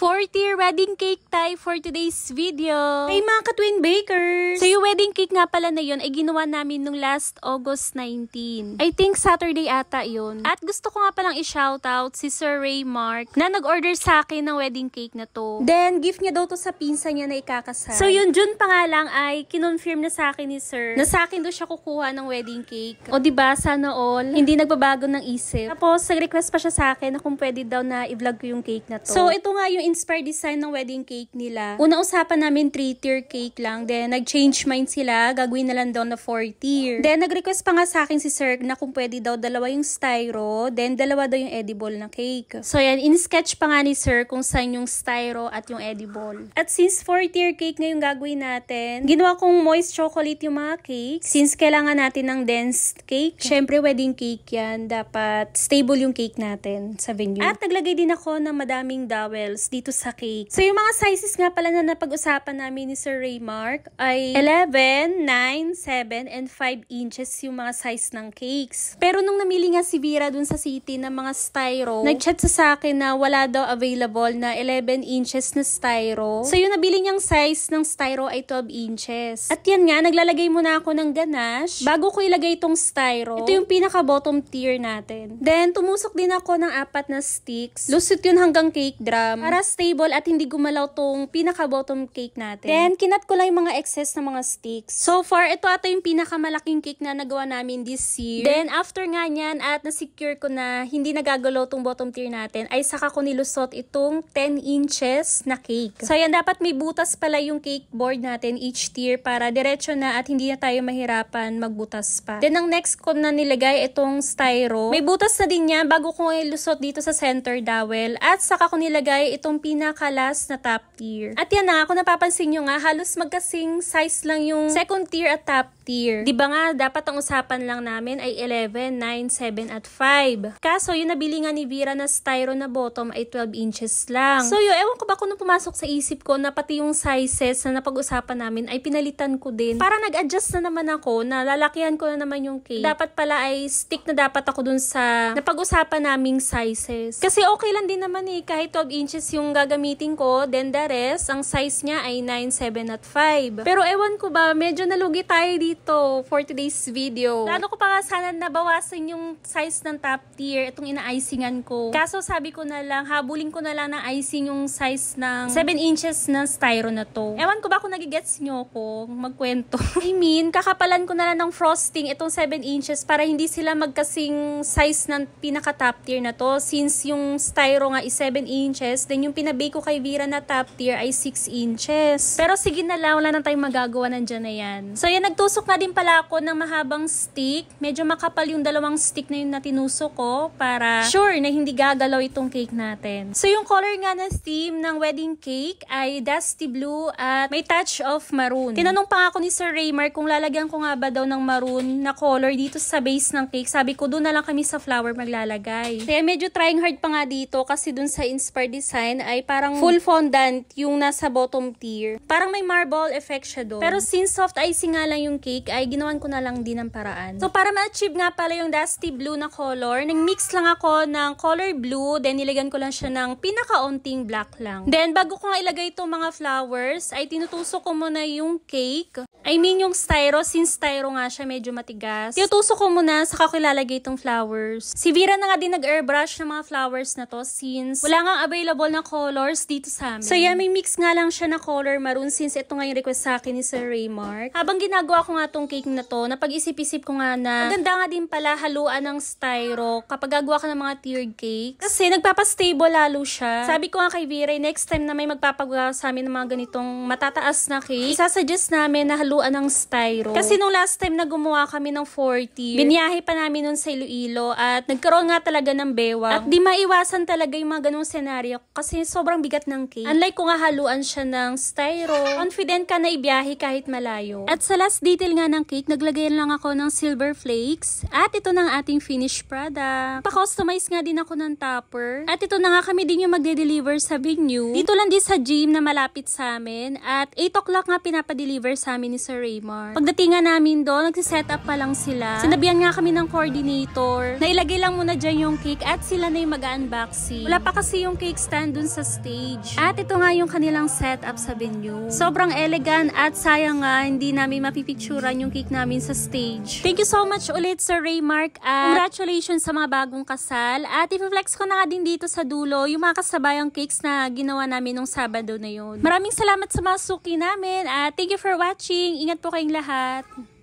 40 wedding cake tie for today's video. Hey mga ka-twin bakers! So yung wedding cake nga pala na yun ay ginawa namin nung last August 19. I think Saturday ata yun. At gusto ko nga palang i-shoutout si Sir Ray Mark na nag-order sa akin ng wedding cake na to. Then gift niya daw to sa pinsa niya na ikakasal. So yun June pa nga lang ay kinonfirm na sa akin ni Sir na sa akin daw siya kukuha ng wedding cake. O diba sana all hindi nagbabago ng isip. Tapos nag-request pa siya sa akin na kung pwede daw na i-vlog ko yung cake na to. So ito nga yung inspire design ng wedding cake nila. Una usapan namin 3-tier cake lang. Then, nag-change mind sila. Gagawin na lang daw na 4-tier. Then, nag-request pa nga sa akin si Sir na kung pwede daw dalawa yung styro. Then, dalawa daw yung edible na cake. So, yan. In-sketch pa nga ni Sir kung saan yung styro at yung edible. At since 4-tier cake ngayong gagawin natin, ginawa kong moist chocolate yung mga cake. Since kailangan natin ng dense cake, syempre wedding cake yan. Dapat stable yung cake natin sa venue. At naglagay din ako ng madaming dowels dito sa cake. So, yung mga sizes nga pala na napag-usapan namin ni Sir Raymark ay 11, 9, 7, and 5 inches yung mga size ng cakes. Pero nung namili nga si Vera dun sa city ng mga styro, nag-chat sa akin na wala daw available na 11 inches na styro. So, yung nabili niyang size ng styro ay 12 inches. At yan nga, naglalagay muna ako ng ganache bago ko ilagay itong styro. Ito yung pinaka-bottom tier natin. Then, tumusok din ako ng apat na sticks. Lusot yun hanggang cake drum. Para stable at hindi gumalaw tong pinaka-bottom cake natin. Then, kinat ko lang yung mga excess na mga sticks. So far, ito ata yung pinakamalaking cake na nagawa namin this year. Then, after nga nyan at na-secure ko na hindi nagagalaw tong bottom tier natin, ay saka ko nilusot itong 10 inches na cake. So, yan, dapat may butas pala yung cake board natin each tier para diretso na at hindi na tayo mahirapan magbutas pa. Then, ang next ko na nilagay itong styro. May butas na din yan bago ko ilusot dito sa center dowel. At saka ko nilagay itong yung pinakalas na top tier. At yan na, kung napapansin nyo nga, halos magkasing size lang yung second tier at top tier. 'Di ba nga dapat ang usapan lang namin ay 11, 9, 7 at 5. Kaso yung nabili nga ni Vera na styro na bottom ay 12 inches lang. So yun, ewan ko ba kung pumasok sa isip ko na pati yung sizes na napag-usapan namin ay pinalitan ko din. Para nag-adjust na naman ako na lalakihan ko na naman yung cake. Dapat pala ay stick na dapat ako dun sa napag-usapan naming sizes. Kasi okay lang din naman eh kahit 12 inches yung gagamitin ko then the rest ang size niya ay 9, 7 at 5. Pero ewan ko ba medyo nalugi tayo dito dito for today's video. Lalo ko pa nga sana nabawasan yung size ng top tier, itong ina-icingan ko. Kaso sabi ko na lang, habulin ko na lang ng icing yung size ng 7 inches ng styro na to. Ewan ko ba kung nagigets nyo ko magkwento. I mean, kakapalan ko na lang ng frosting itong 7 inches para hindi sila magkasing size ng pinaka top tier na to. Since yung styro nga is 7 inches, then yung pinabake ko kay Vera na top tier ay 6 inches. Pero sige na lang, wala na tayong magagawa nandyan na yan. So yan, nagtusok pa din pala ako ng mahabang stick. Medyo makapal yung dalawang stick na yun na tinuso ko para sure na hindi gagalaw itong cake natin. So yung color nga na theme ng wedding cake ay dusty blue at may touch of maroon. Tinanong pa ako ni Sir Raymar kung lalagyan ko nga ba daw ng maroon na color dito sa base ng cake. Sabi ko doon na lang kami sa flower maglalagay. Kaya medyo trying hard pa nga dito kasi doon sa Inspire Design ay parang full fondant yung nasa bottom tier. Parang may marble effect siya doon. Pero since soft icing nga lang yung cake, cake ay ginawan ko na lang din ng paraan. So para ma-achieve nga pala yung dusty blue na color, nag-mix lang ako ng color blue, then nilagyan ko lang siya ng pinakaunting black lang. Then bago ko nga ilagay itong mga flowers, ay tinutusok ko muna yung cake. I mean yung styro, since styro nga siya medyo matigas. Tinutusok ko muna, saka ko ilalagay itong flowers. Si Vera na nga din nag-airbrush ng mga flowers na to since wala nga available na colors dito sa amin. So yeah, may mix nga lang siya na color maroon since ito nga yung request sa akin ni Sir Raymark. Habang ginagawa ko nga tong cake na to, napag-isip-isip ko nga na maganda nga din pala haluan ng styro kapag gagawa ka ng mga tiered cakes. Kasi nagpapastable lalo siya. Sabi ko nga kay Viray, next time na may magpapagawa sa amin ng mga ganitong matataas na cake, isasuggest namin na haluan ng styro. Kasi nung last time na gumawa kami ng 40, biniyahe pa namin nun sa Iloilo at nagkaroon nga talaga ng bewang. At di maiwasan talaga yung mga ganong senaryo kasi sobrang bigat ng cake. Unlike kung nga haluan siya ng styro, confident ka na ibiyahe kahit malayo. At sa last detail pagtitimpil nga ng cake, naglagayan lang ako ng silver flakes. At ito na ang ating finished product. Pa-customize nga din ako ng topper. At ito na nga kami din yung magde-deliver sa venue. Dito lang din sa gym na malapit sa amin. At 8 o'clock nga pinapadeliver sa amin ni Sir Raymar. Pagdating nga namin doon, nagsiset up pa lang sila. Sinabihan nga kami ng coordinator na ilagay lang muna dyan yung cake at sila na yung mag-unboxing. Wala pa kasi yung cake stand dun sa stage. At ito nga yung kanilang setup sa venue. Sobrang elegant at sayang nga hindi namin mapipicture pinicturan yung cake namin sa stage. Thank you so much ulit Sir Raymark at congratulations sa mga bagong kasal. At i-flex ko na nga din dito sa dulo yung mga kasabayang cakes na ginawa namin nung Sabado na yun. Maraming salamat sa mga suki namin at thank you for watching. Ingat po kayong lahat.